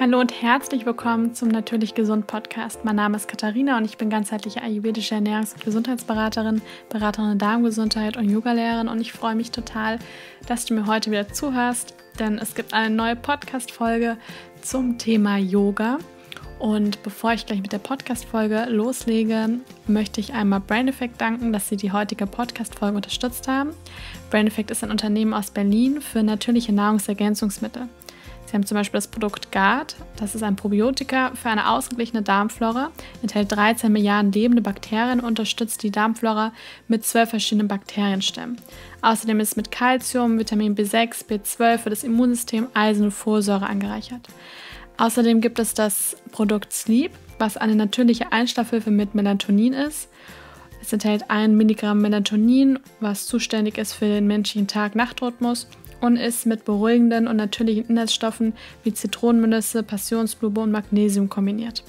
Hallo und herzlich willkommen zum Natürlich Gesund Podcast. Mein Name ist Katharina und ich bin ganzheitliche ayurvedische Ernährungs- und Gesundheitsberaterin, Beraterin der Darmgesundheit und Yogalehrerin und ich freue mich total, dass du mir heute wieder zuhörst, denn es gibt eine neue Podcast Folge zum Thema Yoga. Und bevor ich gleich mit der Podcast-Folge loslege, möchte ich einmal Brain Effect danken, dass sie die heutige Podcast-Folge unterstützt haben. Brain Effect ist ein Unternehmen aus Berlin für natürliche Nahrungsergänzungsmittel. Wir haben zum Beispiel das Produkt GARD. Das ist ein Probiotika für eine ausgeglichene Darmflora, enthält 13 Milliarden lebende Bakterien und unterstützt die Darmflora mit 12 verschiedenen Bakterienstämmen. Außerdem ist es mit Kalzium, Vitamin B6, B12 für das Immunsystem, Eisen und Folsäure angereichert. Außerdem gibt es das Produkt Sleep, was eine natürliche Einschlafhilfe mit Melatonin ist. Es enthält 1 Milligramm Melatonin, was zuständig ist für den menschlichen Tag-Nacht-Rhythmus und ist mit beruhigenden und natürlichen Inhaltsstoffen wie Zitronenmelisse, Passionsblume und Magnesium kombiniert.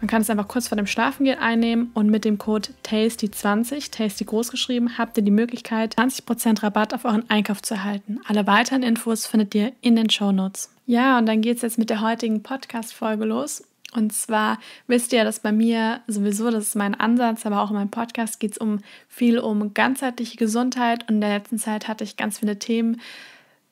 Man kann es einfach kurz vor dem Schlafengehen einnehmen und mit dem Code TASTY20, TASTY groß geschrieben, habt ihr die Möglichkeit, 20% Rabatt auf euren Einkauf zu erhalten. Alle weiteren Infos findet ihr in den Show Notes. Ja, und dann geht es jetzt mit der heutigen Podcast-Folge los. Und zwar wisst ihr, dass bei mir sowieso, das ist mein Ansatz, aber auch in meinem Podcast geht es um viel um ganzheitliche Gesundheit. Und in der letzten Zeit hatte ich ganz viele Themen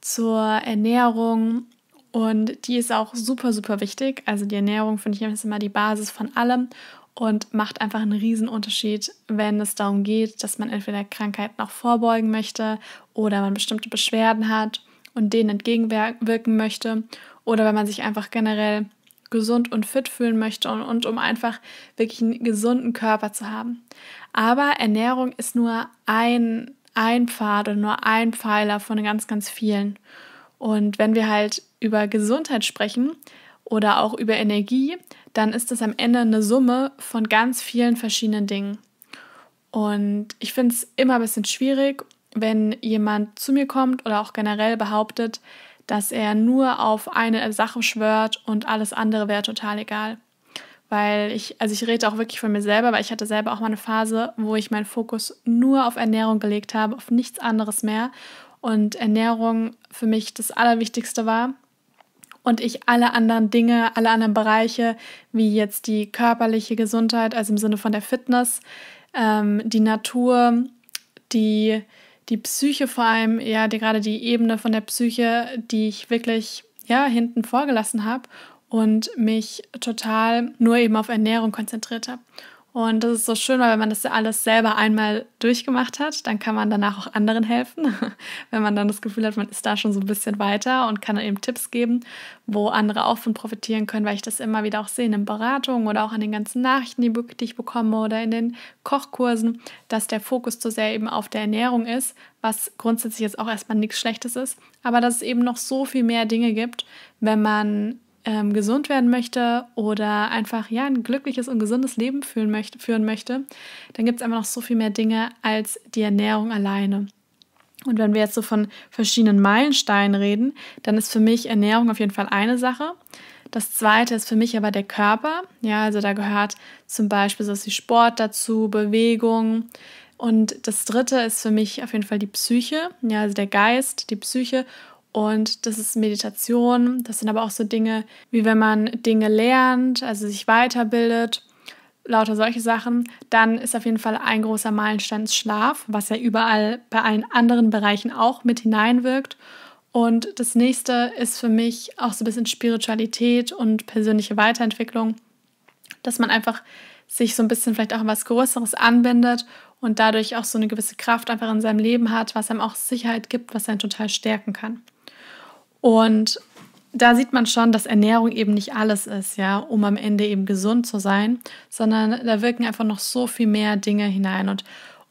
zur Ernährung und die ist auch super, super wichtig. Also die Ernährung finde ich ist immer die Basis von allem und macht einfach einen riesen Unterschied, wenn es darum geht, dass man entweder Krankheiten auch vorbeugen möchte oder man bestimmte Beschwerden hat und denen entgegenwirken möchte oder wenn man sich einfach generell gesund und fit fühlen möchte und, und um einfach wirklich einen gesunden Körper zu haben. Aber Ernährung ist nur ein, ein Pfad und nur ein Pfeiler von ganz, ganz vielen. Und wenn wir halt über Gesundheit sprechen oder auch über Energie, dann ist das am Ende eine Summe von ganz vielen verschiedenen Dingen. Und ich finde es immer ein bisschen schwierig, wenn jemand zu mir kommt oder auch generell behauptet, dass er nur auf eine Sache schwört und alles andere wäre total egal. Weil ich, also ich rede auch wirklich von mir selber, weil ich hatte selber auch mal eine Phase, wo ich meinen Fokus nur auf Ernährung gelegt habe, auf nichts anderes mehr. Und Ernährung für mich das Allerwichtigste war und ich alle anderen Dinge, alle anderen Bereiche, wie jetzt die körperliche Gesundheit, also im Sinne von der Fitness, ähm, die Natur, die die Psyche vor allem, ja, die, gerade die Ebene von der Psyche, die ich wirklich ja, hinten vorgelassen habe und mich total nur eben auf Ernährung konzentriert habe. Und das ist so schön, weil wenn man das ja alles selber einmal durchgemacht hat, dann kann man danach auch anderen helfen. wenn man dann das Gefühl hat, man ist da schon so ein bisschen weiter und kann dann eben Tipps geben, wo andere auch von profitieren können, weil ich das immer wieder auch sehe in den Beratungen oder auch an den ganzen Nachrichten, die ich bekomme oder in den Kochkursen, dass der Fokus zu sehr eben auf der Ernährung ist, was grundsätzlich jetzt auch erstmal nichts Schlechtes ist, aber dass es eben noch so viel mehr Dinge gibt, wenn man ähm, gesund werden möchte oder einfach ja ein glückliches und gesundes Leben führen möchte, führen möchte dann gibt es einfach noch so viel mehr Dinge als die Ernährung alleine. Und wenn wir jetzt so von verschiedenen Meilensteinen reden, dann ist für mich Ernährung auf jeden Fall eine Sache. Das zweite ist für mich aber der Körper. Ja, also da gehört zum Beispiel so wie Sport dazu, Bewegung. Und das dritte ist für mich auf jeden Fall die Psyche, ja, also der Geist, die Psyche und das ist Meditation. Das sind aber auch so Dinge, wie wenn man Dinge lernt, also sich weiterbildet, lauter solche Sachen. Dann ist auf jeden Fall ein großer Meilenstein Schlaf, was ja überall bei allen anderen Bereichen auch mit hineinwirkt. Und das nächste ist für mich auch so ein bisschen Spiritualität und persönliche Weiterentwicklung, dass man einfach sich so ein bisschen vielleicht auch was Größeres anbindet und dadurch auch so eine gewisse Kraft einfach in seinem Leben hat, was einem auch Sicherheit gibt, was einen total stärken kann. Und da sieht man schon, dass Ernährung eben nicht alles ist, ja, um am Ende eben gesund zu sein, sondern da wirken einfach noch so viel mehr Dinge hinein. Und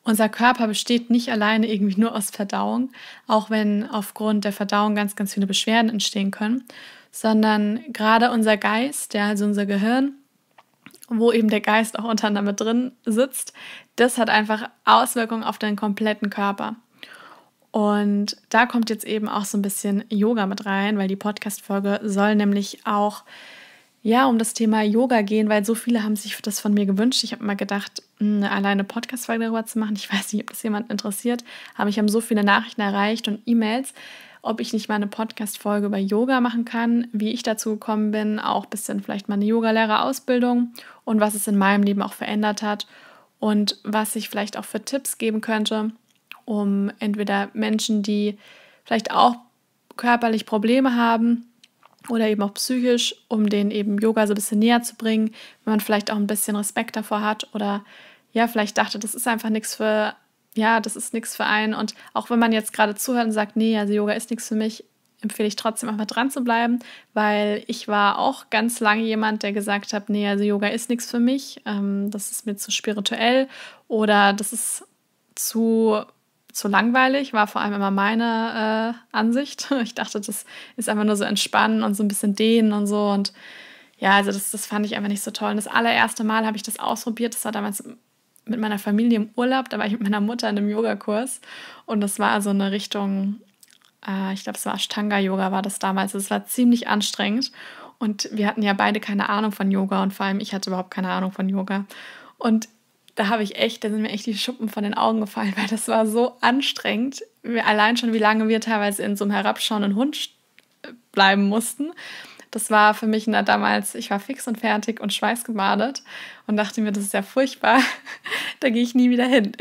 unser Körper besteht nicht alleine irgendwie nur aus Verdauung, auch wenn aufgrund der Verdauung ganz, ganz viele Beschwerden entstehen können, sondern gerade unser Geist, ja, also unser Gehirn, wo eben der Geist auch unter anderem drin sitzt, das hat einfach Auswirkungen auf deinen kompletten Körper. Und da kommt jetzt eben auch so ein bisschen Yoga mit rein, weil die Podcast-Folge soll nämlich auch ja um das Thema Yoga gehen, weil so viele haben sich das von mir gewünscht. Ich habe mal gedacht, hm, eine alleine Podcast-Folge darüber zu machen. Ich weiß nicht, ob das jemand interessiert, aber ich habe so viele Nachrichten erreicht und E-Mails, ob ich nicht mal eine Podcast-Folge über Yoga machen kann, wie ich dazu gekommen bin, auch ein bisschen vielleicht meine Yogalehrerausbildung und was es in meinem Leben auch verändert hat und was ich vielleicht auch für Tipps geben könnte um entweder Menschen, die vielleicht auch körperlich Probleme haben oder eben auch psychisch, um denen eben Yoga so ein bisschen näher zu bringen, wenn man vielleicht auch ein bisschen Respekt davor hat oder ja, vielleicht dachte, das ist einfach nichts für, ja, das ist nichts für einen. Und auch wenn man jetzt gerade zuhört und sagt, nee, also Yoga ist nichts für mich, empfehle ich trotzdem einfach dran zu bleiben, weil ich war auch ganz lange jemand, der gesagt hat, nee, also Yoga ist nichts für mich, ähm, das ist mir zu spirituell oder das ist zu zu langweilig, war vor allem immer meine äh, Ansicht. Ich dachte, das ist einfach nur so entspannen und so ein bisschen dehnen und so. Und ja, also das, das fand ich einfach nicht so toll. Und das allererste Mal habe ich das ausprobiert. Das war damals mit meiner Familie im Urlaub. Da war ich mit meiner Mutter in einem Yogakurs. Und das war so eine Richtung, äh, ich glaube, es war Ashtanga-Yoga, war das damals. Also es war ziemlich anstrengend. Und wir hatten ja beide keine Ahnung von Yoga. Und vor allem ich hatte überhaupt keine Ahnung von Yoga. Und da habe ich echt, da sind mir echt die Schuppen von den Augen gefallen, weil das war so anstrengend. Allein schon, wie lange wir teilweise in so einem herabschauenden Hund äh, bleiben mussten. Das war für mich na, damals, ich war fix und fertig und schweißgebadet und dachte mir, das ist ja furchtbar, da gehe ich nie wieder hin.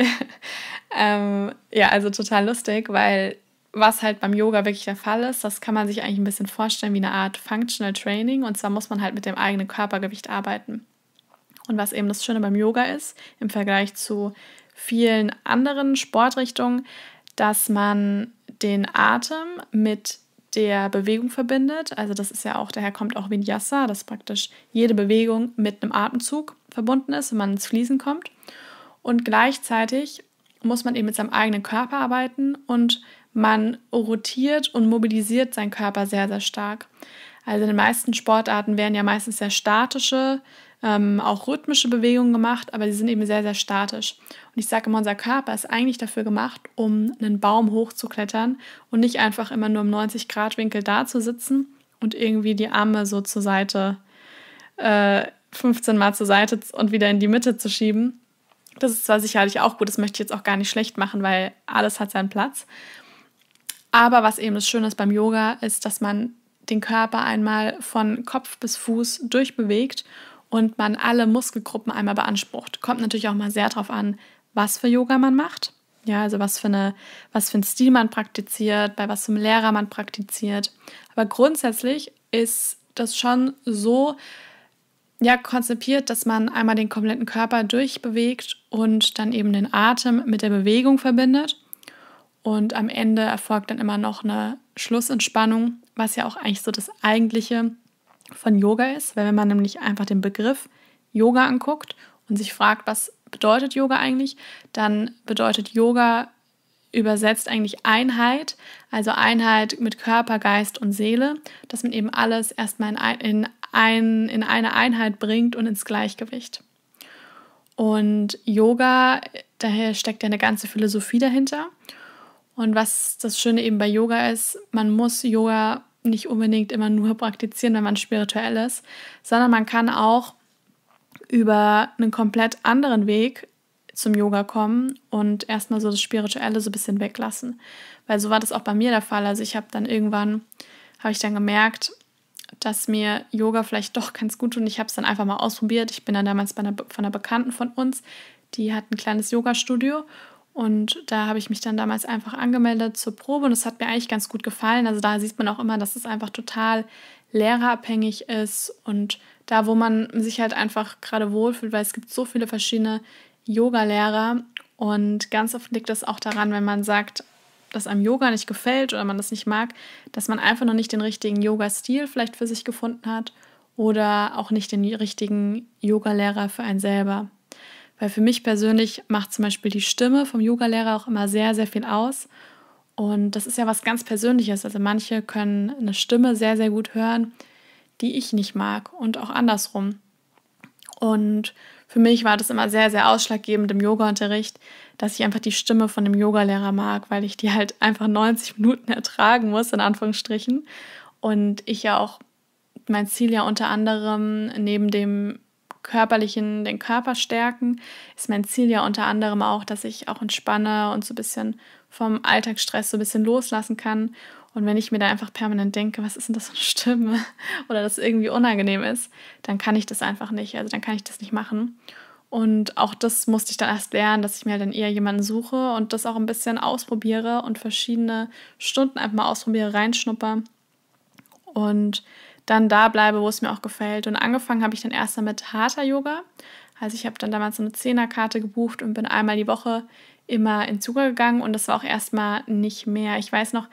ähm, ja, also total lustig, weil was halt beim Yoga wirklich der Fall ist, das kann man sich eigentlich ein bisschen vorstellen wie eine Art Functional Training und zwar muss man halt mit dem eigenen Körpergewicht arbeiten. Und was eben das Schöne beim Yoga ist, im Vergleich zu vielen anderen Sportrichtungen, dass man den Atem mit der Bewegung verbindet. Also das ist ja auch, daher kommt auch Vinyasa, dass praktisch jede Bewegung mit einem Atemzug verbunden ist, wenn man ins Fließen kommt. Und gleichzeitig muss man eben mit seinem eigenen Körper arbeiten und man rotiert und mobilisiert seinen Körper sehr, sehr stark. Also in den meisten Sportarten werden ja meistens sehr statische ähm, auch rhythmische Bewegungen gemacht, aber sie sind eben sehr, sehr statisch. Und ich sage immer, unser Körper ist eigentlich dafür gemacht, um einen Baum hochzuklettern und nicht einfach immer nur im 90-Grad-Winkel da zu sitzen und irgendwie die Arme so zur Seite, äh, 15 Mal zur Seite und wieder in die Mitte zu schieben. Das ist zwar sicherlich auch gut, das möchte ich jetzt auch gar nicht schlecht machen, weil alles hat seinen Platz. Aber was eben das Schöne ist beim Yoga, ist, dass man den Körper einmal von Kopf bis Fuß durchbewegt und man alle Muskelgruppen einmal beansprucht. Kommt natürlich auch mal sehr darauf an, was für Yoga man macht. Ja, also was für, eine, was für einen Stil man praktiziert, bei was für einem Lehrer man praktiziert. Aber grundsätzlich ist das schon so ja, konzipiert, dass man einmal den kompletten Körper durchbewegt und dann eben den Atem mit der Bewegung verbindet. Und am Ende erfolgt dann immer noch eine Schlussentspannung, was ja auch eigentlich so das eigentliche von Yoga ist, weil wenn man nämlich einfach den Begriff Yoga anguckt und sich fragt, was bedeutet Yoga eigentlich, dann bedeutet Yoga übersetzt eigentlich Einheit, also Einheit mit Körper, Geist und Seele, dass man eben alles erstmal in, ein, in, eine Einheit bringt und ins Gleichgewicht. Und Yoga, daher steckt ja eine ganze Philosophie dahinter. Und was das Schöne eben bei Yoga ist, man muss Yoga nicht unbedingt immer nur praktizieren, wenn man spirituell ist, sondern man kann auch über einen komplett anderen Weg zum Yoga kommen und erstmal so das Spirituelle so ein bisschen weglassen. Weil so war das auch bei mir der Fall. Also ich habe dann irgendwann, habe ich dann gemerkt, dass mir Yoga vielleicht doch ganz gut tut. Und ich habe es dann einfach mal ausprobiert. Ich bin dann damals bei einer, von einer Bekannten von uns, die hat ein kleines Yoga-Studio und da habe ich mich dann damals einfach angemeldet zur Probe und es hat mir eigentlich ganz gut gefallen. Also da sieht man auch immer, dass es einfach total lehrerabhängig ist und da, wo man sich halt einfach gerade wohlfühlt, weil es gibt so viele verschiedene Yoga-Lehrer und ganz oft liegt das auch daran, wenn man sagt, dass einem Yoga nicht gefällt oder man das nicht mag, dass man einfach noch nicht den richtigen Yoga-Stil vielleicht für sich gefunden hat oder auch nicht den richtigen Yoga-Lehrer für einen selber. Weil für mich persönlich macht zum Beispiel die Stimme vom Yogalehrer auch immer sehr, sehr viel aus. Und das ist ja was ganz Persönliches. Also manche können eine Stimme sehr, sehr gut hören, die ich nicht mag und auch andersrum. Und für mich war das immer sehr, sehr ausschlaggebend im Yogaunterricht, dass ich einfach die Stimme von dem Yogalehrer mag, weil ich die halt einfach 90 Minuten ertragen muss, in Anführungsstrichen. Und ich ja auch mein Ziel ja unter anderem neben dem körperlichen, den Körper stärken, ist mein Ziel ja unter anderem auch, dass ich auch entspanne und so ein bisschen vom Alltagsstress so ein bisschen loslassen kann. Und wenn ich mir da einfach permanent denke, was ist denn das für eine Stimme oder das irgendwie unangenehm ist, dann kann ich das einfach nicht. Also dann kann ich das nicht machen. Und auch das musste ich dann erst lernen, dass ich mir dann eher jemanden suche und das auch ein bisschen ausprobiere und verschiedene Stunden einfach mal ausprobiere, reinschnuppere. Und dann da bleibe, wo es mir auch gefällt. Und angefangen habe ich dann erst mit harter Yoga. Also ich habe dann damals so eine Zehnerkarte gebucht und bin einmal die Woche immer in Zuger gegangen und das war auch erstmal nicht mehr. Ich weiß noch,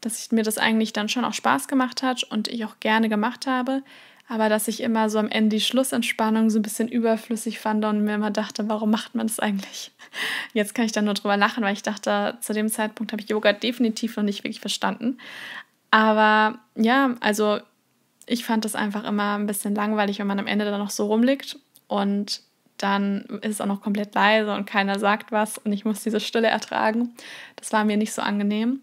dass mir das eigentlich dann schon auch Spaß gemacht hat und ich auch gerne gemacht habe, aber dass ich immer so am Ende die Schlussentspannung so ein bisschen überflüssig fand und mir immer dachte, warum macht man das eigentlich? Jetzt kann ich dann nur drüber lachen, weil ich dachte, zu dem Zeitpunkt habe ich Yoga definitiv noch nicht wirklich verstanden. Aber ja, also ich fand das einfach immer ein bisschen langweilig, wenn man am Ende dann noch so rumliegt und dann ist es auch noch komplett leise und keiner sagt was und ich muss diese Stille ertragen. Das war mir nicht so angenehm.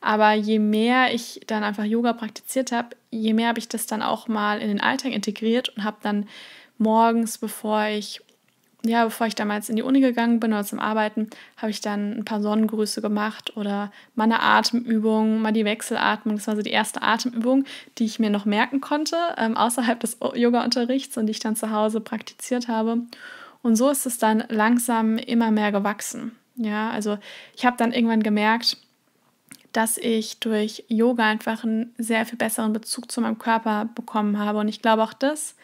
Aber je mehr ich dann einfach Yoga praktiziert habe, je mehr habe ich das dann auch mal in den Alltag integriert und habe dann morgens, bevor ich ja, bevor ich damals in die Uni gegangen bin oder zum Arbeiten, habe ich dann ein paar Sonnengrüße gemacht oder mal eine Atemübung, mal die Wechselatmung. Das war so die erste Atemübung, die ich mir noch merken konnte, ähm, außerhalb des Yoga-Unterrichts und die ich dann zu Hause praktiziert habe. Und so ist es dann langsam immer mehr gewachsen. Ja, also ich habe dann irgendwann gemerkt, dass ich durch Yoga einfach einen sehr viel besseren Bezug zu meinem Körper bekommen habe. Und ich glaube auch dass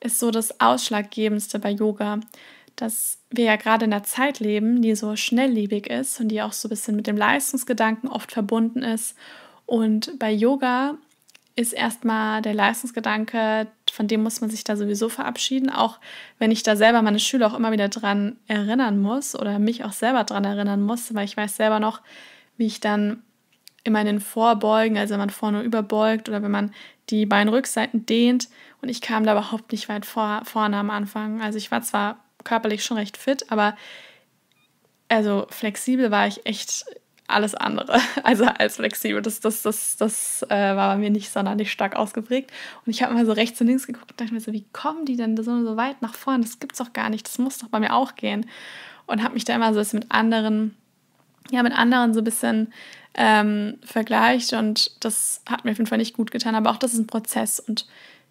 ist so das Ausschlaggebendste bei Yoga, dass wir ja gerade in der Zeit leben, die so schnelllebig ist und die auch so ein bisschen mit dem Leistungsgedanken oft verbunden ist. Und bei Yoga ist erstmal der Leistungsgedanke, von dem muss man sich da sowieso verabschieden, auch wenn ich da selber meine Schüler auch immer wieder dran erinnern muss oder mich auch selber dran erinnern muss, weil ich weiß selber noch, wie ich dann immer in den Vorbeugen, also wenn man vorne überbeugt oder wenn man die Beinrückseiten dehnt und ich kam da überhaupt nicht weit vor, vorne am Anfang. Also ich war zwar körperlich schon recht fit, aber also flexibel war ich echt alles andere, also als flexibel. Das, das, das, das äh, war bei mir nicht sonderlich stark ausgeprägt. Und ich habe mal so rechts und links geguckt und dachte mir so, wie kommen die denn so, so weit nach vorne? Das gibt's doch gar nicht, das muss doch bei mir auch gehen. Und habe mich da immer so mit anderen ja mit anderen so ein bisschen ähm, vergleicht und das hat mir auf jeden Fall nicht gut getan, aber auch das ist ein Prozess und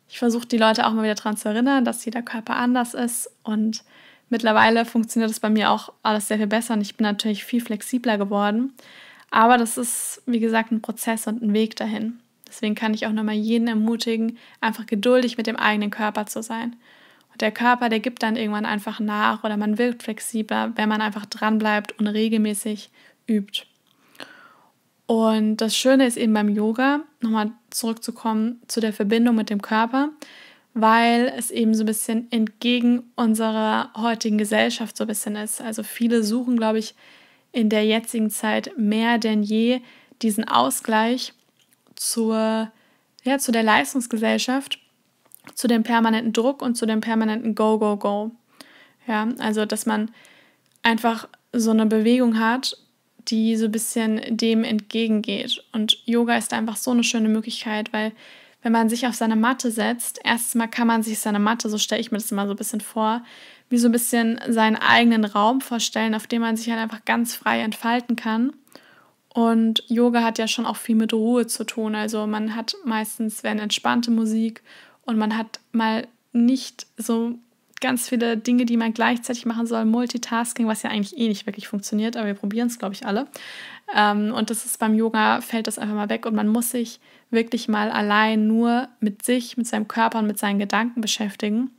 ich versuche die Leute auch mal wieder daran zu erinnern, dass jeder Körper anders ist und mittlerweile funktioniert das bei mir auch alles sehr viel besser und ich bin natürlich viel flexibler geworden, aber das ist wie gesagt ein Prozess und ein Weg dahin. Deswegen kann ich auch nochmal jeden ermutigen, einfach geduldig mit dem eigenen Körper zu sein der Körper, der gibt dann irgendwann einfach nach oder man wirkt flexibler, wenn man einfach dran bleibt und regelmäßig übt. Und das Schöne ist eben beim Yoga, nochmal zurückzukommen zu der Verbindung mit dem Körper, weil es eben so ein bisschen entgegen unserer heutigen Gesellschaft so ein bisschen ist. Also viele suchen, glaube ich, in der jetzigen Zeit mehr denn je diesen Ausgleich zur, ja, zu der Leistungsgesellschaft zu dem permanenten Druck und zu dem permanenten Go, Go, Go. Ja, also dass man einfach so eine Bewegung hat, die so ein bisschen dem entgegengeht. Und Yoga ist einfach so eine schöne Möglichkeit, weil wenn man sich auf seine Matte setzt, erstes Mal kann man sich seine Matte, so stelle ich mir das immer so ein bisschen vor, wie so ein bisschen seinen eigenen Raum vorstellen, auf dem man sich halt einfach ganz frei entfalten kann. Und Yoga hat ja schon auch viel mit Ruhe zu tun. Also man hat meistens, wenn entspannte Musik und man hat mal nicht so ganz viele Dinge, die man gleichzeitig machen soll. Multitasking, was ja eigentlich eh nicht wirklich funktioniert, aber wir probieren es, glaube ich, alle. Ähm, und das ist beim Yoga, fällt das einfach mal weg und man muss sich wirklich mal allein nur mit sich, mit seinem Körper und mit seinen Gedanken beschäftigen.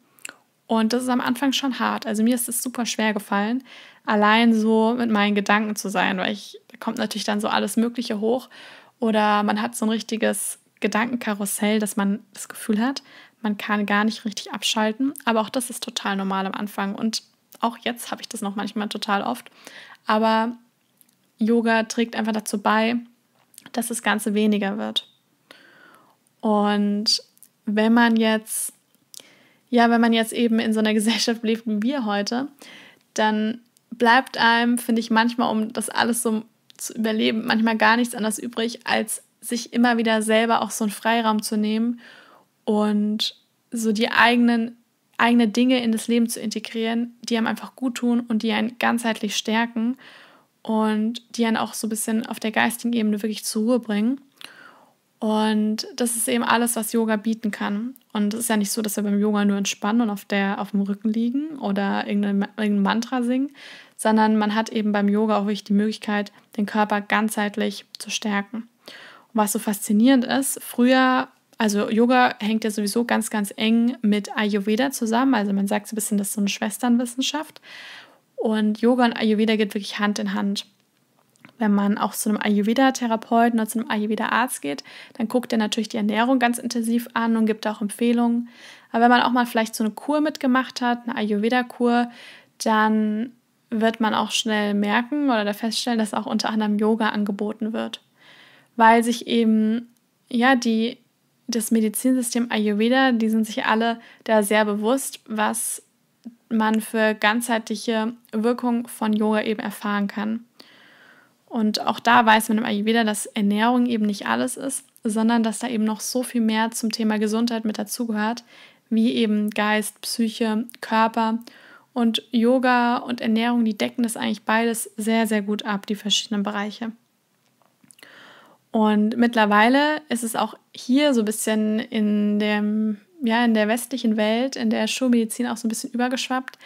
Und das ist am Anfang schon hart. Also mir ist es super schwer gefallen, allein so mit meinen Gedanken zu sein, weil ich, da kommt natürlich dann so alles Mögliche hoch. Oder man hat so ein richtiges Gedankenkarussell, dass man das Gefühl hat, man kann gar nicht richtig abschalten. Aber auch das ist total normal am Anfang. Und auch jetzt habe ich das noch manchmal total oft. Aber Yoga trägt einfach dazu bei, dass das Ganze weniger wird. Und wenn man jetzt, ja, wenn man jetzt eben in so einer Gesellschaft lebt wie wir heute, dann bleibt einem, finde ich, manchmal, um das alles so zu überleben, manchmal gar nichts anderes übrig, als sich immer wieder selber auch so einen Freiraum zu nehmen und so die eigenen eigene Dinge in das Leben zu integrieren, die einem einfach gut tun und die einen ganzheitlich stärken und die einen auch so ein bisschen auf der geistigen Ebene wirklich zur Ruhe bringen. Und das ist eben alles, was Yoga bieten kann. Und es ist ja nicht so, dass wir beim Yoga nur entspannen und auf, der, auf dem Rücken liegen oder irgendein, irgendein Mantra singen, sondern man hat eben beim Yoga auch wirklich die Möglichkeit, den Körper ganzheitlich zu stärken was so faszinierend ist, früher also Yoga hängt ja sowieso ganz, ganz eng mit Ayurveda zusammen. Also man sagt so ein bisschen, das ist so eine Schwesternwissenschaft. Und Yoga und Ayurveda geht wirklich Hand in Hand. Wenn man auch zu einem Ayurveda-Therapeuten oder zu einem Ayurveda-Arzt geht, dann guckt er natürlich die Ernährung ganz intensiv an und gibt auch Empfehlungen. Aber wenn man auch mal vielleicht so eine Kur mitgemacht hat, eine Ayurveda-Kur, dann wird man auch schnell merken oder feststellen, dass auch unter anderem Yoga angeboten wird weil sich eben ja die das Medizinsystem Ayurveda, die sind sich alle da sehr bewusst, was man für ganzheitliche Wirkung von Yoga eben erfahren kann. Und auch da weiß man im Ayurveda, dass Ernährung eben nicht alles ist, sondern dass da eben noch so viel mehr zum Thema Gesundheit mit dazugehört, wie eben Geist, Psyche, Körper. Und Yoga und Ernährung, die decken das eigentlich beides sehr, sehr gut ab, die verschiedenen Bereiche. Und mittlerweile ist es auch hier so ein bisschen in, dem, ja, in der westlichen Welt, in der Schulmedizin auch so ein bisschen übergeschwappt,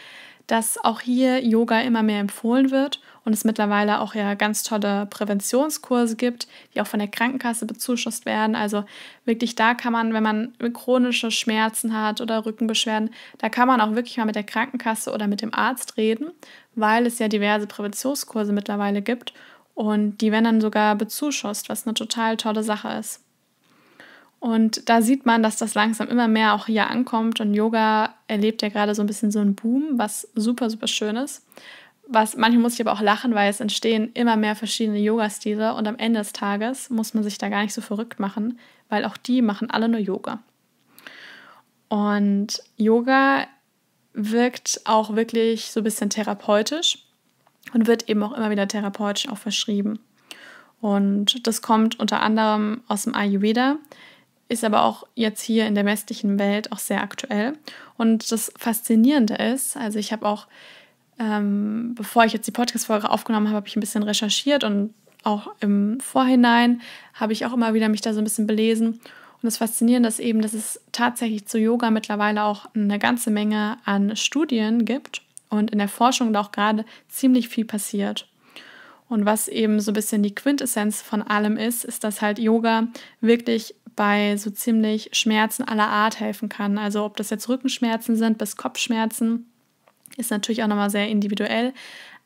dass auch hier Yoga immer mehr empfohlen wird und es mittlerweile auch ja ganz tolle Präventionskurse gibt, die auch von der Krankenkasse bezuschusst werden. Also wirklich da kann man, wenn man chronische Schmerzen hat oder Rückenbeschwerden, da kann man auch wirklich mal mit der Krankenkasse oder mit dem Arzt reden, weil es ja diverse Präventionskurse mittlerweile gibt und die werden dann sogar bezuschusst, was eine total tolle Sache ist. Und da sieht man, dass das langsam immer mehr auch hier ankommt. Und Yoga erlebt ja gerade so ein bisschen so einen Boom, was super, super schön ist. Was, manchmal muss ich aber auch lachen, weil es entstehen immer mehr verschiedene Yoga-Stile und am Ende des Tages muss man sich da gar nicht so verrückt machen, weil auch die machen alle nur Yoga. Und Yoga wirkt auch wirklich so ein bisschen therapeutisch und wird eben auch immer wieder therapeutisch auch verschrieben. Und das kommt unter anderem aus dem Ayurveda, ist aber auch jetzt hier in der westlichen Welt auch sehr aktuell. Und das Faszinierende ist, also ich habe auch, ähm, bevor ich jetzt die Podcast-Folge aufgenommen habe, habe ich ein bisschen recherchiert und auch im Vorhinein habe ich auch immer wieder mich da so ein bisschen belesen. Und das Faszinierende ist eben, dass es tatsächlich zu Yoga mittlerweile auch eine ganze Menge an Studien gibt und in der Forschung da auch gerade ziemlich viel passiert. Und was eben so ein bisschen die Quintessenz von allem ist, ist, dass halt Yoga wirklich bei so ziemlich Schmerzen aller Art helfen kann. Also ob das jetzt Rückenschmerzen sind bis Kopfschmerzen, ist natürlich auch nochmal sehr individuell.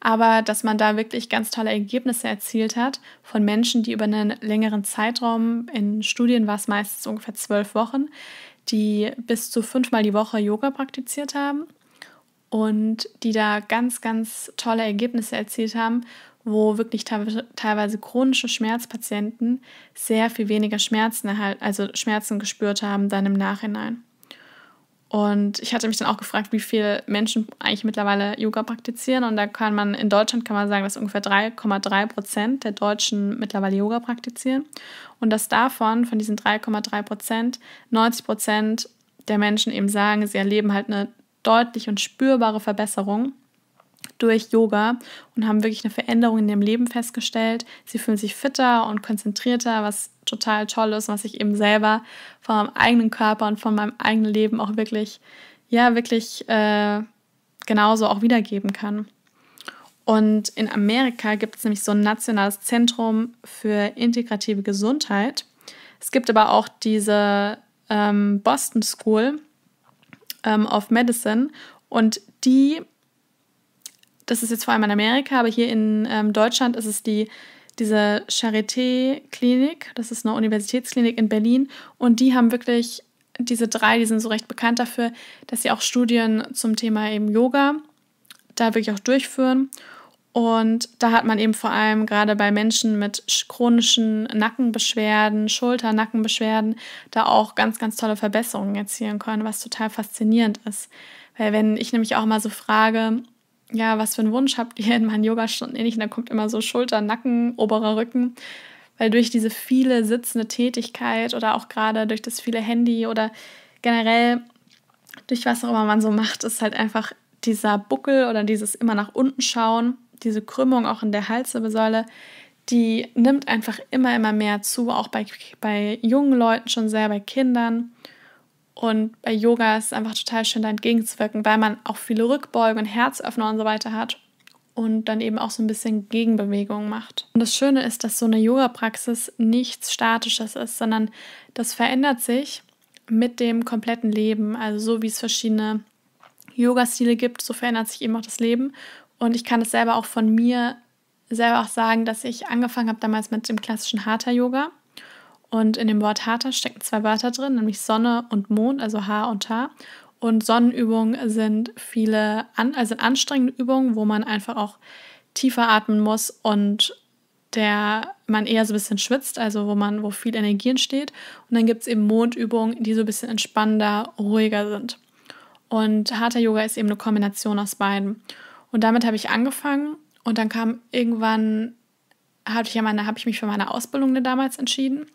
Aber dass man da wirklich ganz tolle Ergebnisse erzielt hat von Menschen, die über einen längeren Zeitraum, in Studien war es meistens ungefähr zwölf Wochen, die bis zu fünfmal die Woche Yoga praktiziert haben und die da ganz, ganz tolle Ergebnisse erzielt haben, wo wirklich teilweise chronische Schmerzpatienten sehr viel weniger Schmerzen erhalten, also Schmerzen gespürt haben dann im Nachhinein. Und ich hatte mich dann auch gefragt, wie viele Menschen eigentlich mittlerweile Yoga praktizieren. Und da kann man, in Deutschland kann man sagen, dass ungefähr 3,3 Prozent der Deutschen mittlerweile Yoga praktizieren. Und dass davon, von diesen 3,3 Prozent, 90 Prozent der Menschen eben sagen, sie erleben halt eine deutlich und spürbare Verbesserung durch Yoga und haben wirklich eine Veränderung in ihrem Leben festgestellt. Sie fühlen sich fitter und konzentrierter, was total toll ist, was ich eben selber von meinem eigenen Körper und von meinem eigenen Leben auch wirklich, ja, wirklich äh, genauso auch wiedergeben kann. Und in Amerika gibt es nämlich so ein nationales Zentrum für integrative Gesundheit. Es gibt aber auch diese ähm, Boston School, ähm, of Medicine. Und die, das ist jetzt vor allem in Amerika, aber hier in ähm, Deutschland ist es die, diese Charité-Klinik, das ist eine Universitätsklinik in Berlin. Und die haben wirklich diese drei, die sind so recht bekannt dafür, dass sie auch Studien zum Thema eben Yoga da wirklich auch durchführen. Und da hat man eben vor allem gerade bei Menschen mit chronischen Nackenbeschwerden, Schulter-Nackenbeschwerden, da auch ganz, ganz tolle Verbesserungen erzielen können, was total faszinierend ist. Weil wenn ich nämlich auch mal so frage, ja, was für einen Wunsch habt ihr in meinen Yogastunden ähnlich, dann kommt immer so Schulter, Nacken, oberer Rücken. Weil durch diese viele sitzende Tätigkeit oder auch gerade durch das viele Handy oder generell durch was auch immer man so macht, ist halt einfach dieser Buckel oder dieses immer nach unten schauen diese Krümmung auch in der Halswirbelsäule, die nimmt einfach immer, immer mehr zu, auch bei, bei jungen Leuten schon sehr, bei Kindern. Und bei Yoga ist es einfach total schön, da entgegenzuwirken, weil man auch viele Rückbeugen, Herzöffner und so weiter hat und dann eben auch so ein bisschen Gegenbewegung macht. Und das Schöne ist, dass so eine Yoga-Praxis nichts Statisches ist, sondern das verändert sich mit dem kompletten Leben. Also so wie es verschiedene Yoga-Stile gibt, so verändert sich eben auch das Leben. Und ich kann es selber auch von mir selber auch sagen, dass ich angefangen habe damals mit dem klassischen Hatha-Yoga. Und in dem Wort Hatha stecken zwei Wörter drin, nämlich Sonne und Mond, also H und H. Und Sonnenübungen sind viele, an, also anstrengende Übungen, wo man einfach auch tiefer atmen muss und der man eher so ein bisschen schwitzt, also wo man, wo viel Energie entsteht. Und dann gibt es eben Mondübungen, die so ein bisschen entspannender, ruhiger sind. Und harter Yoga ist eben eine Kombination aus beiden. Und damit habe ich angefangen und dann kam irgendwann, hatte ich ja meine, habe ich mich für meine Ausbildung damals entschieden.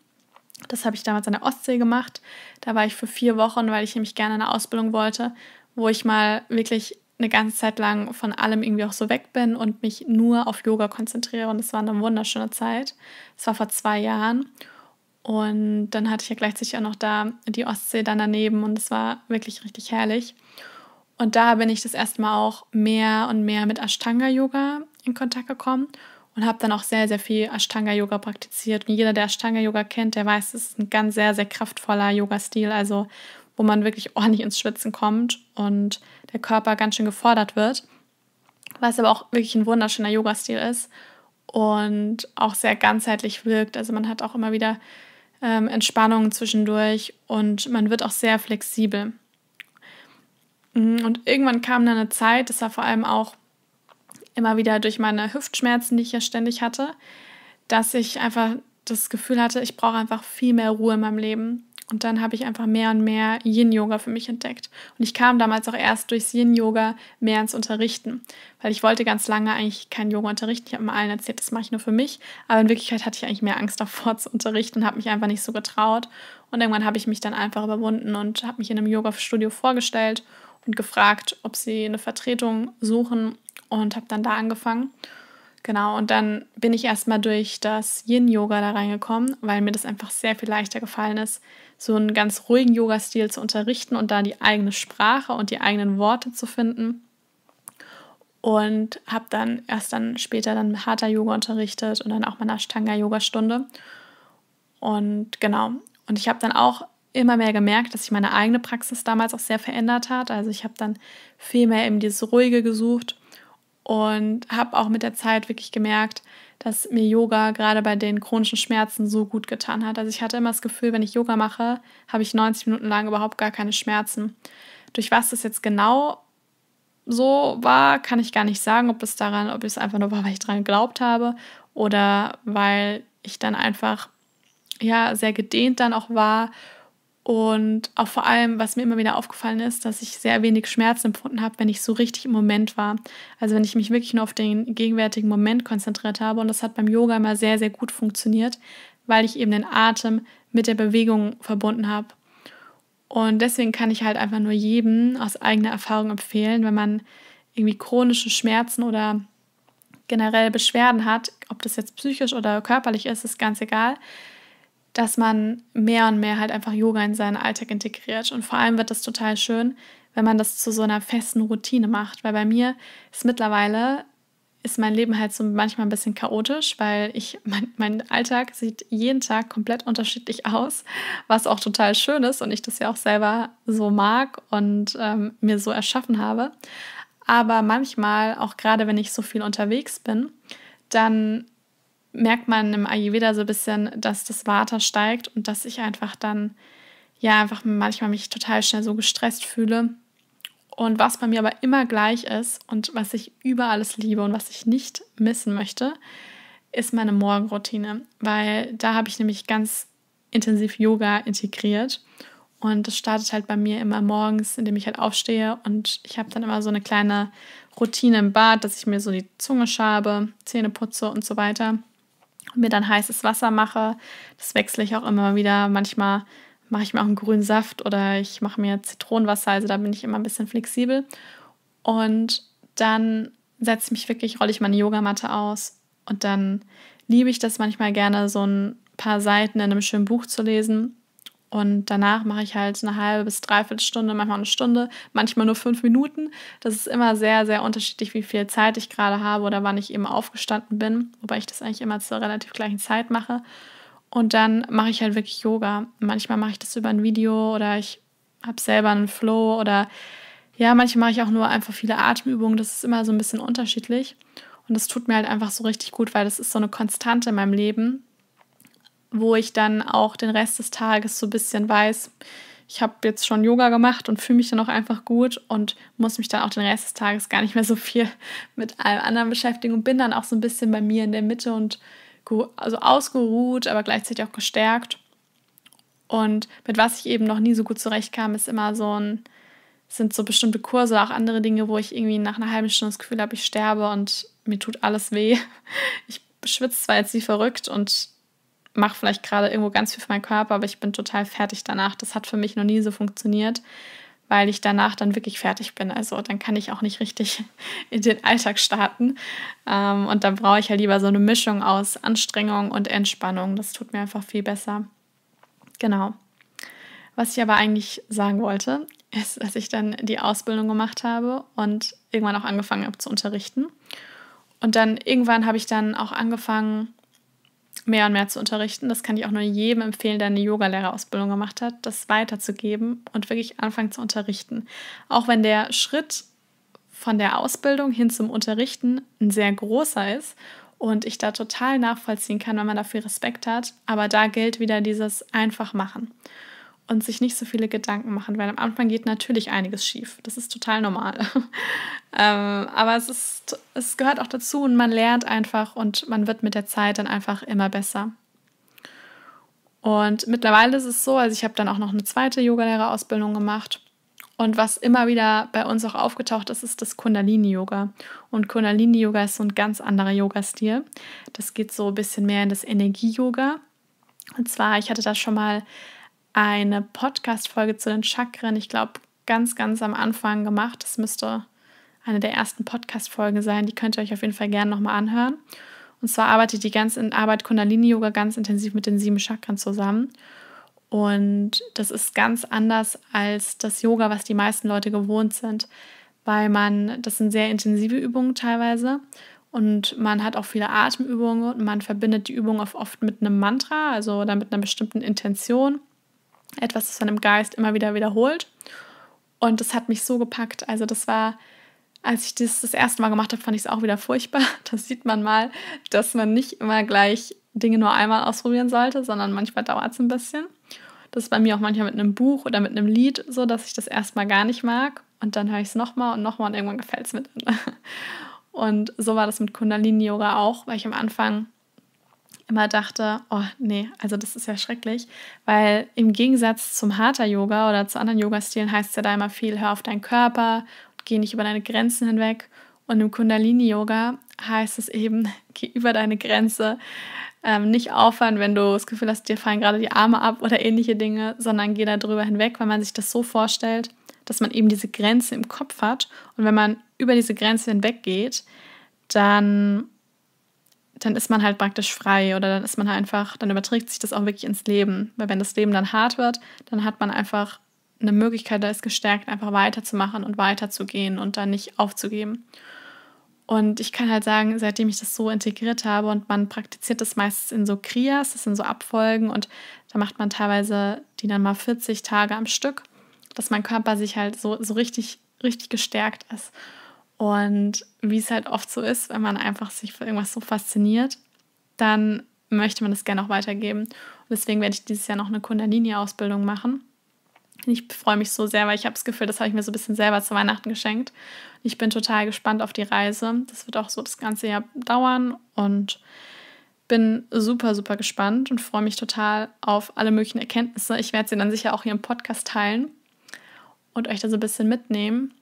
Das habe ich damals an der Ostsee gemacht. Da war ich für vier Wochen, weil ich nämlich gerne eine Ausbildung wollte, wo ich mal wirklich eine ganze Zeit lang von allem irgendwie auch so weg bin und mich nur auf Yoga konzentriere. Und das war eine wunderschöne Zeit. Das war vor zwei Jahren. Und dann hatte ich ja gleichzeitig auch noch da die Ostsee dann daneben und es war wirklich richtig herrlich. Und da bin ich das erste Mal auch mehr und mehr mit Ashtanga-Yoga in Kontakt gekommen und habe dann auch sehr, sehr viel Ashtanga-Yoga praktiziert. Und jeder, der Ashtanga-Yoga kennt, der weiß, es ist ein ganz sehr, sehr kraftvoller Yoga-Stil, also wo man wirklich ordentlich ins Schwitzen kommt und der Körper ganz schön gefordert wird. Was aber auch wirklich ein wunderschöner Yoga-Stil ist und auch sehr ganzheitlich wirkt. Also man hat auch immer wieder ähm, Entspannungen zwischendurch und man wird auch sehr flexibel. Mhm, und irgendwann kam dann eine Zeit, das war vor allem auch immer wieder durch meine Hüftschmerzen, die ich ja ständig hatte, dass ich einfach das Gefühl hatte, ich brauche einfach viel mehr Ruhe in meinem Leben. Und dann habe ich einfach mehr und mehr Yin-Yoga für mich entdeckt. Und ich kam damals auch erst durchs Yin-Yoga mehr ins Unterrichten, weil ich wollte ganz lange eigentlich kein Yoga unterrichten. Ich habe mir allen erzählt, das mache ich nur für mich. Aber in Wirklichkeit hatte ich eigentlich mehr Angst davor zu unterrichten und habe mich einfach nicht so getraut. Und irgendwann habe ich mich dann einfach überwunden und habe mich in einem Yoga-Studio vorgestellt und gefragt, ob sie eine Vertretung suchen und habe dann da angefangen. Genau, und dann bin ich erstmal durch das Yin-Yoga da reingekommen, weil mir das einfach sehr viel leichter gefallen ist, so einen ganz ruhigen Yoga-Stil zu unterrichten und da die eigene Sprache und die eigenen Worte zu finden. Und habe dann erst dann später dann harter Yoga unterrichtet und dann auch meine Ashtanga-Yoga-Stunde. Und genau, und ich habe dann auch immer mehr gemerkt, dass sich meine eigene Praxis damals auch sehr verändert hat. Also ich habe dann viel mehr eben dieses Ruhige gesucht und habe auch mit der Zeit wirklich gemerkt, dass mir Yoga gerade bei den chronischen Schmerzen so gut getan hat. Also ich hatte immer das Gefühl, wenn ich Yoga mache, habe ich 90 Minuten lang überhaupt gar keine Schmerzen. Durch was das jetzt genau so war, kann ich gar nicht sagen, ob es daran, ob es einfach nur war, weil ich daran geglaubt habe oder weil ich dann einfach ja sehr gedehnt dann auch war und auch vor allem, was mir immer wieder aufgefallen ist, dass ich sehr wenig Schmerzen empfunden habe, wenn ich so richtig im Moment war. Also wenn ich mich wirklich nur auf den gegenwärtigen Moment konzentriert habe. Und das hat beim Yoga immer sehr, sehr gut funktioniert, weil ich eben den Atem mit der Bewegung verbunden habe. Und deswegen kann ich halt einfach nur jedem aus eigener Erfahrung empfehlen, wenn man irgendwie chronische Schmerzen oder generell Beschwerden hat, ob das jetzt psychisch oder körperlich ist, ist ganz egal dass man mehr und mehr halt einfach Yoga in seinen Alltag integriert. Und vor allem wird das total schön, wenn man das zu so einer festen Routine macht. Weil bei mir ist mittlerweile, ist mein Leben halt so manchmal ein bisschen chaotisch, weil ich, mein, mein Alltag sieht jeden Tag komplett unterschiedlich aus, was auch total schön ist und ich das ja auch selber so mag und ähm, mir so erschaffen habe. Aber manchmal, auch gerade wenn ich so viel unterwegs bin, dann merkt man im Ayurveda so ein bisschen, dass das Water steigt und dass ich einfach dann, ja, einfach manchmal mich total schnell so gestresst fühle. Und was bei mir aber immer gleich ist und was ich über alles liebe und was ich nicht missen möchte, ist meine Morgenroutine, weil da habe ich nämlich ganz intensiv Yoga integriert. Und das startet halt bei mir immer morgens, indem ich halt aufstehe und ich habe dann immer so eine kleine Routine im Bad, dass ich mir so die Zunge schabe, Zähne putze und so weiter mir dann heißes Wasser mache. Das wechsle ich auch immer wieder. Manchmal mache ich mir auch einen grünen Saft oder ich mache mir Zitronenwasser. Also da bin ich immer ein bisschen flexibel. Und dann setze ich mich wirklich, rolle ich meine Yogamatte aus. Und dann liebe ich das manchmal gerne, so ein paar Seiten in einem schönen Buch zu lesen. Und danach mache ich halt eine halbe bis dreiviertel Stunde, manchmal eine Stunde, manchmal nur fünf Minuten. Das ist immer sehr, sehr unterschiedlich, wie viel Zeit ich gerade habe oder wann ich eben aufgestanden bin. Wobei ich das eigentlich immer zur relativ gleichen Zeit mache. Und dann mache ich halt wirklich Yoga. Manchmal mache ich das über ein Video oder ich habe selber einen Flow oder ja, manchmal mache ich auch nur einfach viele Atemübungen. Das ist immer so ein bisschen unterschiedlich. Und das tut mir halt einfach so richtig gut, weil das ist so eine Konstante in meinem Leben, wo ich dann auch den Rest des Tages so ein bisschen weiß, ich habe jetzt schon Yoga gemacht und fühle mich dann auch einfach gut und muss mich dann auch den Rest des Tages gar nicht mehr so viel mit allem anderen beschäftigen und bin dann auch so ein bisschen bei mir in der Mitte und also ausgeruht, aber gleichzeitig auch gestärkt. Und mit was ich eben noch nie so gut zurechtkam, ist immer so ein, sind so bestimmte Kurse, auch andere Dinge, wo ich irgendwie nach einer halben Stunde das Gefühl habe, ich sterbe und mir tut alles weh. Ich schwitze zwar jetzt wie verrückt und mache vielleicht gerade irgendwo ganz viel für meinen Körper, aber ich bin total fertig danach. Das hat für mich noch nie so funktioniert, weil ich danach dann wirklich fertig bin. Also dann kann ich auch nicht richtig in den Alltag starten. Ähm, und dann brauche ich ja halt lieber so eine Mischung aus Anstrengung und Entspannung. Das tut mir einfach viel besser. Genau. Was ich aber eigentlich sagen wollte, ist, dass ich dann die Ausbildung gemacht habe und irgendwann auch angefangen habe zu unterrichten. Und dann irgendwann habe ich dann auch angefangen, mehr und mehr zu unterrichten. Das kann ich auch nur jedem empfehlen, der eine Yogalehrerausbildung gemacht hat, das weiterzugeben und wirklich anfangen zu unterrichten. Auch wenn der Schritt von der Ausbildung hin zum Unterrichten ein sehr großer ist und ich da total nachvollziehen kann, wenn man dafür Respekt hat, aber da gilt wieder dieses einfach machen und sich nicht so viele Gedanken machen, weil am Anfang geht natürlich einiges schief. Das ist total normal. ähm, aber es, ist, es gehört auch dazu und man lernt einfach und man wird mit der Zeit dann einfach immer besser. Und mittlerweile ist es so, also ich habe dann auch noch eine zweite Yogalehrerausbildung gemacht. Und was immer wieder bei uns auch aufgetaucht ist, ist das Kundalini-Yoga. Und Kundalini-Yoga ist so ein ganz anderer Yoga-Stil. Das geht so ein bisschen mehr in das Energie-Yoga. Und zwar, ich hatte das schon mal eine Podcast-Folge zu den Chakren, ich glaube, ganz, ganz am Anfang gemacht. Das müsste eine der ersten Podcast-Folgen sein. Die könnt ihr euch auf jeden Fall gerne nochmal anhören. Und zwar arbeitet die ganz in Arbeit Kundalini-Yoga ganz intensiv mit den sieben Chakren zusammen. Und das ist ganz anders als das Yoga, was die meisten Leute gewohnt sind, weil man, das sind sehr intensive Übungen teilweise und man hat auch viele Atemübungen und man verbindet die Übung oft mit einem Mantra, also dann mit einer bestimmten Intention etwas, das man im Geist immer wieder wiederholt. Und das hat mich so gepackt. Also das war, als ich das das erste Mal gemacht habe, fand ich es auch wieder furchtbar. Das sieht man mal, dass man nicht immer gleich Dinge nur einmal ausprobieren sollte, sondern manchmal dauert es ein bisschen. Das ist bei mir auch manchmal mit einem Buch oder mit einem Lied so, dass ich das erstmal gar nicht mag. Und dann höre ich es nochmal und nochmal und irgendwann gefällt es mir dann. Und so war das mit Kundalini-Yoga auch, weil ich am Anfang immer dachte, oh nee, also das ist ja schrecklich, weil im Gegensatz zum harter Yoga oder zu anderen Yoga-Stilen heißt es ja da immer viel, hör auf deinen Körper, geh nicht über deine Grenzen hinweg. Und im Kundalini-Yoga heißt es eben, geh über deine Grenze, ähm, nicht aufhören, wenn du das Gefühl hast, dir fallen gerade die Arme ab oder ähnliche Dinge, sondern geh da drüber hinweg, weil man sich das so vorstellt, dass man eben diese Grenze im Kopf hat. Und wenn man über diese Grenze hinweg geht, dann dann ist man halt praktisch frei oder dann ist man halt einfach, dann überträgt sich das auch wirklich ins Leben. Weil wenn das Leben dann hart wird, dann hat man einfach eine Möglichkeit, da ist gestärkt, einfach weiterzumachen und weiterzugehen und dann nicht aufzugeben. Und ich kann halt sagen, seitdem ich das so integriert habe und man praktiziert das meistens in so Krias, das sind so Abfolgen und da macht man teilweise die dann mal 40 Tage am Stück, dass mein Körper sich halt so, so richtig, richtig gestärkt ist. Und wie es halt oft so ist, wenn man einfach sich für irgendwas so fasziniert, dann möchte man das gerne auch weitergeben. Und deswegen werde ich dieses Jahr noch eine Kundalini-Ausbildung machen. Ich freue mich so sehr, weil ich habe das Gefühl, das habe ich mir so ein bisschen selber zu Weihnachten geschenkt. Ich bin total gespannt auf die Reise. Das wird auch so das ganze Jahr dauern und bin super, super gespannt und freue mich total auf alle möglichen Erkenntnisse. Ich werde sie dann sicher auch hier im Podcast teilen und euch da so ein bisschen mitnehmen.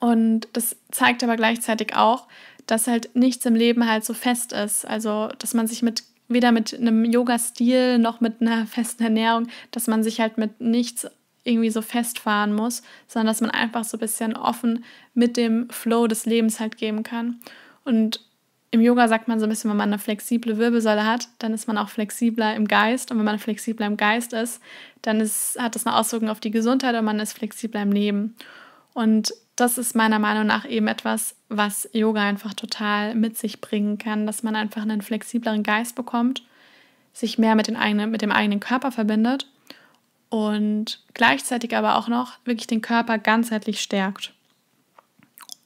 Und das zeigt aber gleichzeitig auch, dass halt nichts im Leben halt so fest ist. Also, dass man sich mit weder mit einem Yoga-Stil noch mit einer festen Ernährung, dass man sich halt mit nichts irgendwie so festfahren muss, sondern dass man einfach so ein bisschen offen mit dem Flow des Lebens halt geben kann. Und im Yoga sagt man so ein bisschen, wenn man eine flexible Wirbelsäule hat, dann ist man auch flexibler im Geist. Und wenn man flexibler im Geist ist, dann ist, hat das eine Auswirkung auf die Gesundheit und man ist flexibler im Leben. Und das ist meiner Meinung nach eben etwas, was Yoga einfach total mit sich bringen kann, dass man einfach einen flexibleren Geist bekommt, sich mehr mit, den eigenen, mit dem eigenen Körper verbindet und gleichzeitig aber auch noch wirklich den Körper ganzheitlich stärkt.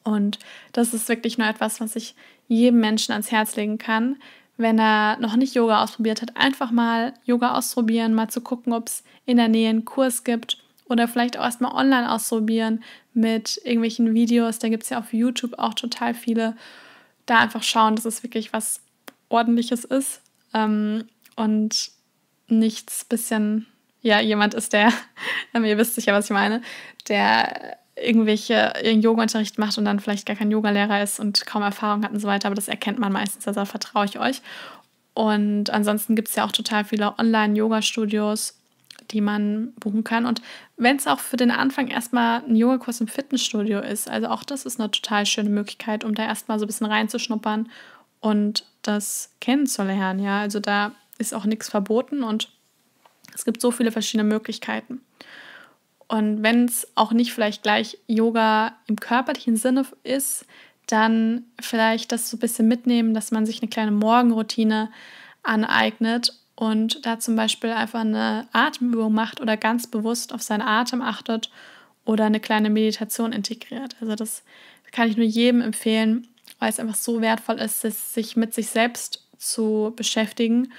Und das ist wirklich nur etwas, was ich jedem Menschen ans Herz legen kann, wenn er noch nicht Yoga ausprobiert hat, einfach mal Yoga ausprobieren, mal zu gucken, ob es in der Nähe einen Kurs gibt oder vielleicht auch erstmal online ausprobieren mit irgendwelchen Videos. Da gibt es ja auf YouTube auch total viele. Da einfach schauen, dass es wirklich was Ordentliches ist ähm, und nichts bisschen, ja, jemand ist, der, ähm, ihr wisst sicher, was ich meine, der irgendwelche ihren Yoga-Unterricht macht und dann vielleicht gar kein Yogalehrer ist und kaum Erfahrung hat und so weiter, aber das erkennt man meistens, also vertraue ich euch. Und ansonsten gibt es ja auch total viele Online-Yoga-Studios die man buchen kann. Und wenn es auch für den Anfang erstmal ein Yogakurs im Fitnessstudio ist, also auch das ist eine total schöne Möglichkeit, um da erstmal so ein bisschen reinzuschnuppern und das kennenzulernen. Ja, also da ist auch nichts verboten und es gibt so viele verschiedene Möglichkeiten. Und wenn es auch nicht vielleicht gleich Yoga im körperlichen Sinne ist, dann vielleicht das so ein bisschen mitnehmen, dass man sich eine kleine Morgenroutine aneignet und da zum Beispiel einfach eine Atemübung macht oder ganz bewusst auf seinen Atem achtet oder eine kleine Meditation integriert. Also das kann ich nur jedem empfehlen, weil es einfach so wertvoll ist, sich mit sich selbst zu beschäftigen.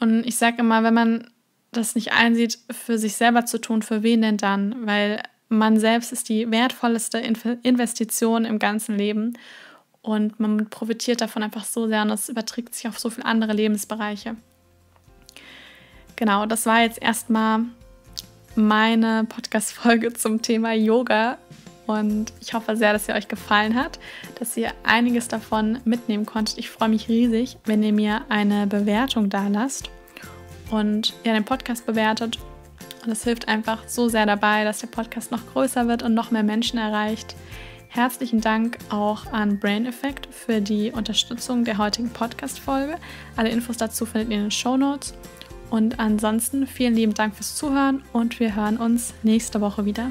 Und ich sage immer, wenn man das nicht einsieht, für sich selber zu tun, für wen denn dann? Weil man selbst ist die wertvollste Investition im ganzen Leben und man profitiert davon einfach so sehr und das überträgt sich auf so viele andere Lebensbereiche. Genau, das war jetzt erstmal meine Podcast-Folge zum Thema Yoga. Und ich hoffe sehr, dass ihr euch gefallen hat, dass ihr einiges davon mitnehmen konntet. Ich freue mich riesig, wenn ihr mir eine Bewertung da lasst und ihr den Podcast bewertet. Und das hilft einfach so sehr dabei, dass der Podcast noch größer wird und noch mehr Menschen erreicht. Herzlichen Dank auch an Brain Effect für die Unterstützung der heutigen Podcast-Folge. Alle Infos dazu findet ihr in den Show Notes. Und ansonsten vielen lieben Dank fürs Zuhören und wir hören uns nächste Woche wieder.